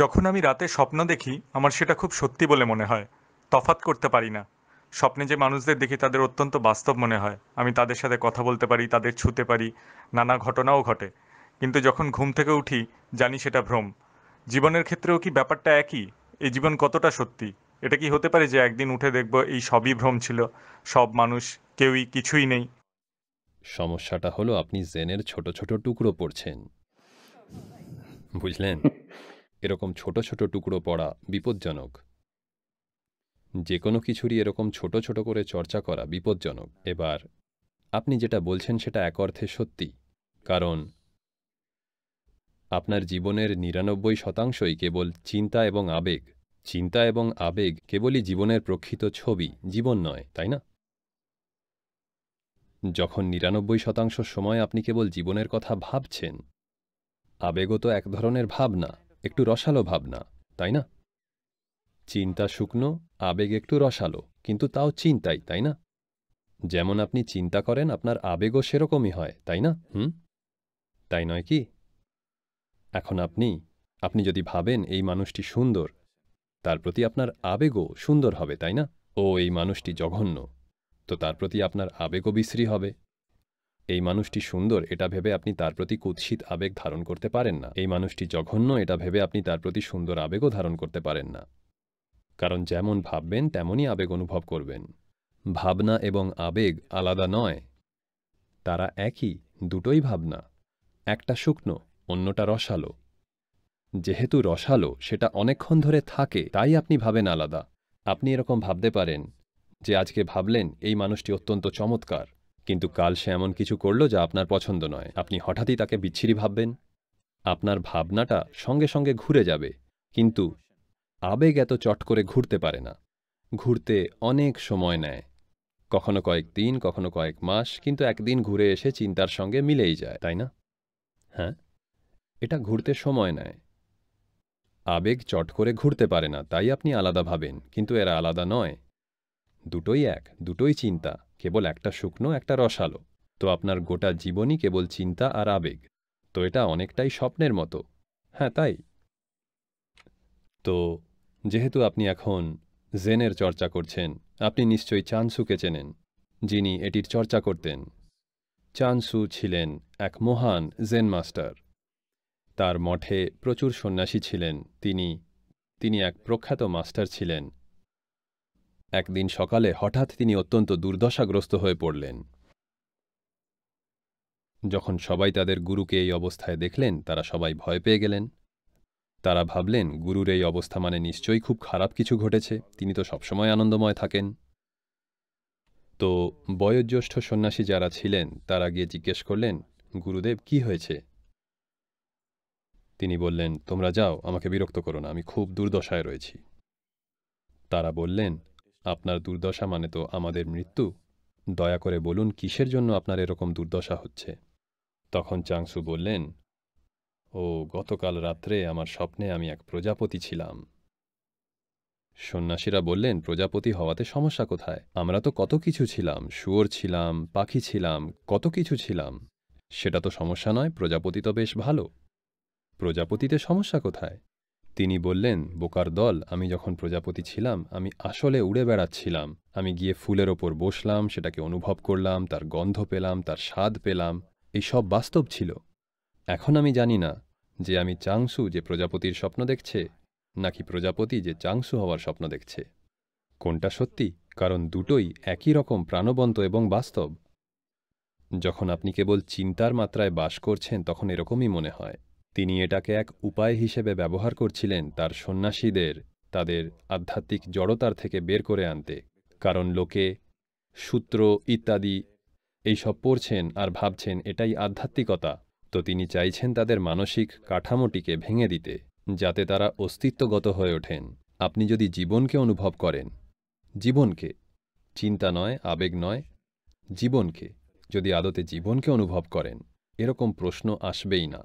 যখন আমি রাতে স্বপ্ন দেখি আমার সেটা খুব সত্যি বলে মনে হয় তফাত করতে পারি না স্বপ্নে যে মানুষদের দেখি তাদের অত্যন্ত বাস্তব মনে হয় আমি তাদের সাথে কথা বলতে পারি তাদের ছুতে পারি নানা ঘটনাও ঘটে কিন্তু যখন ঘুম থেকে উঠি জানি সেটা ভ্রম জীবনের ক্ষেত্রেও কি ব্যাপারটা একই এই জীবন কতটা সত্যি এটা কি হতে পারে যে একদিন উঠে দেখব এই সবই ভ্রম ছিল সব মানুষ কেউই কিছুই নেই সমস্যাটা হলো আপনি জেনের ছোট ছোট টুকরো পড়ছেন বুঝলেন এরকম ছোট ছোট টুকরো পড়া বিপজ্জনক যে কোনো কিছুরই এরকম ছোট ছোট করে চর্চা করা বিপজ্জনক এবার আপনি যেটা বলছেন সেটা এক অর্থে সত্যি কারণ আপনার জীবনের নিরানব্বই শতাংশই কেবল চিন্তা এবং আবেগ চিন্তা এবং আবেগ কেবলই জীবনের প্রক্ষিত ছবি জীবন নয় তাই না যখন নিরানব্বই শতাংশ সময় আপনি কেবল জীবনের কথা ভাবছেন আবেগও তো এক ধরনের ভাবনা একটু রসালো ভাবনা তাই না চিন্তা শুকনো আবেগ একটু রসালো কিন্তু তাও চিন্তাই তাই না যেমন আপনি চিন্তা করেন আপনার আবেগও সেরকমই হয় তাই না হুম তাই নয় কি এখন আপনি আপনি যদি ভাবেন এই মানুষটি সুন্দর তার প্রতি আপনার আবেগও সুন্দর হবে তাই না ও এই মানুষটি জঘন্য তো তার প্রতি আপনার আবেগও বিশ্রী হবে এই মানুষটি সুন্দর এটা ভেবে আপনি তার প্রতি কুৎসিত আবেগ ধারণ করতে পারেন না এই মানুষটি জঘন্য এটা ভেবে আপনি তার প্রতি সুন্দর আবেগও ধারণ করতে পারেন না কারণ যেমন ভাববেন তেমনই আবেগ অনুভব করবেন ভাবনা এবং আবেগ আলাদা নয় তারা একই দুটোই ভাবনা একটা শুকনো অন্যটা রসালো যেহেতু রসালো সেটা অনেকক্ষণ ধরে থাকে তাই আপনি ভাবেন আলাদা আপনি এরকম ভাবতে পারেন যে আজকে ভাবলেন এই মানুষটি অত্যন্ত চমৎকার কিন্তু কাল সে এমন কিছু করল যা আপনার পছন্দ নয় আপনি হঠাৎই তাকে বিচ্ছিরি ভাববেন আপনার ভাবনাটা সঙ্গে সঙ্গে ঘুরে যাবে কিন্তু আবেগ এত চট করে ঘুরতে পারে না ঘুরতে অনেক সময় নেয় কখনো কয়েক দিন কখনো কয়েক মাস কিন্তু একদিন ঘুরে এসে চিন্তার সঙ্গে মিলেই যায় তাই না হ্যাঁ এটা ঘুরতে সময় নেয় আবেগ চট করে ঘুরতে পারে না তাই আপনি আলাদা ভাবেন কিন্তু এরা আলাদা নয় দুটোই এক দুটোই চিন্তা কেবল একটা শুকনো একটা রসালো তো আপনার গোটা জীবনই কেবল চিন্তা আর আবেগ তো এটা অনেকটাই স্বপ্নের মতো হ্যাঁ তাই তো যেহেতু আপনি এখন জেনের চর্চা করছেন আপনি নিশ্চয়ই চানসুকে চেনেন যিনি এটির চর্চা করতেন চানসু ছিলেন এক মহান জেন মাস্টার তার মঠে প্রচুর সন্ন্যাসী ছিলেন তিনি তিনি এক প্রখ্যাত মাস্টার ছিলেন একদিন সকালে হঠাৎ তিনি অত্যন্ত দুর্দশাগ্রস্ত হয়ে পড়লেন যখন সবাই তাদের গুরুকে এই অবস্থায় দেখলেন তারা সবাই ভয় পেয়ে গেলেন তারা ভাবলেন গুরুর এই অবস্থা মানে নিশ্চয়ই খুব খারাপ কিছু ঘটেছে তিনি তো সবসময় আনন্দময় থাকেন তো বয়োজ্যেষ্ঠ সন্ন্যাসী যারা ছিলেন তারা গিয়ে জিজ্ঞেস করলেন গুরুদেব কি হয়েছে তিনি বললেন তোমরা যাও আমাকে বিরক্ত করো না আমি খুব দুর্দশায় রয়েছি তারা বললেন আপনার দুর্দশা মানে তো আমাদের মৃত্যু দয়া করে বলুন কিসের জন্য আপনার এরকম দুর্দশা হচ্ছে তখন চাংসু বললেন ও গতকাল রাত্রে আমার স্বপ্নে আমি এক প্রজাপতি ছিলাম সন্ন্যাসীরা বললেন প্রজাপতি হওয়াতে সমস্যা কোথায় আমরা তো কত কিছু ছিলাম শুয়োর ছিলাম পাখি ছিলাম কত কিছু ছিলাম সেটা তো সমস্যা নয় প্রজাপতি তো বেশ ভালো প্রজাপতিতে সমস্যা কোথায় তিনি বললেন বোকার দল আমি যখন প্রজাপতি ছিলাম আমি আসলে উড়ে বেড়াচ্ছিলাম আমি গিয়ে ফুলের ওপর বসলাম সেটাকে অনুভব করলাম তার গন্ধ পেলাম তার স্বাদ পেলাম এই সব বাস্তব ছিল এখন আমি জানি না যে আমি চাংসু যে প্রজাপতির স্বপ্ন দেখছে নাকি প্রজাপতি যে চাংসু হওয়ার স্বপ্ন দেখছে কোনটা সত্যি কারণ দুটোই একই রকম প্রাণবন্ত এবং বাস্তব যখন আপনি কেবল চিন্তার মাত্রায় বাস করছেন তখন এরকমই মনে হয় তিনি এটাকে এক উপায় হিসেবে ব্যবহার করছিলেন তার সন্ন্যাসীদের তাদের আধ্যাত্মিক জড়তার থেকে বের করে আনতে কারণ লোকে সূত্র ইত্যাদি এইসব পড়ছেন আর ভাবছেন এটাই আধ্যাত্মিকতা তো তিনি চাইছেন তাদের মানসিক কাঠামোটিকে ভেঙে দিতে যাতে তারা অস্তিত্বগত হয়ে ওঠেন আপনি যদি জীবনকে অনুভব করেন জীবনকে চিন্তা নয় আবেগ নয় জীবনকে যদি আদতে জীবনকে অনুভব করেন এরকম প্রশ্ন আসবেই না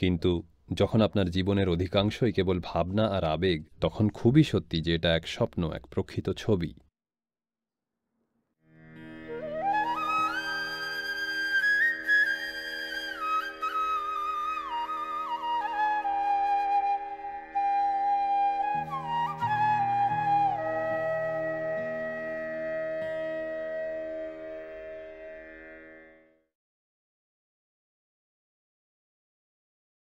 কিন্তু যখন আপনার জীবনের অধিকাংশই কেবল ভাবনা আর আবেগ তখন খুবই সত্যি যে এটা এক স্বপ্ন এক প্রকৃত ছবি